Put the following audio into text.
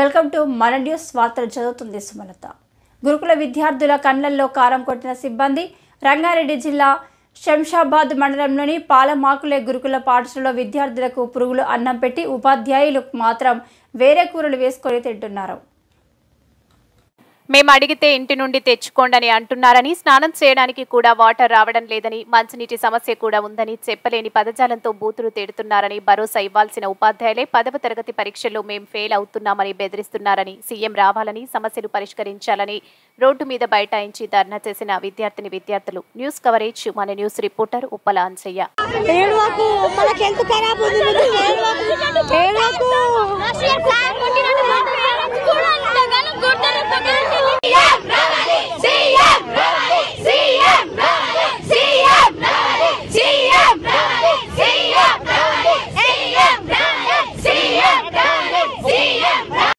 welcome to మన news వార్తలు చదువుతుంది సుమలత గురుకుల విద్యార్థుల కళ్ళల్లో కారం కొట్టిన సిబ్బంది రంగారెడ్డి జిల్లా శంషాబాద్ మండలంలోని పాలమాకులే గురుకుల పాఠశాలలో విద్యార్థులకు పురుగులు అన్నం పెట్టి ఉపాధ్యాయులు మాత్రం వేరే కూరలు వేసుకొని తింటున్నారు మేము అడిగితే ఇంటి నుండి తెచ్చుకోండి అంటున్నారని స్నానం చేయడానికి కూడా వాటర్ రావడం లేదని మంచినీటి సమస్య కూడా ఉందని చెప్పలేని పదజాలంతో బూతులు తేడుతున్నారని భరోసా ఇవ్వాల్సిన ఉపాధ్యాయులే పదవ తరగతి పరీక్షల్లో మేము ఫెయిల్ అవుతున్నామని బెదిరిస్తున్నారని సీఎం రావాలని సమస్యలు పరిష్కరించాలని రోడ్డు మీద బైఠాయించి ధర్నా చేసిన విద్యార్థిని విద్యార్థులు న్యూస్ కవరేజ్ మన న్యూస్ రిపోర్టర్ ఉప్పల అంచయ్య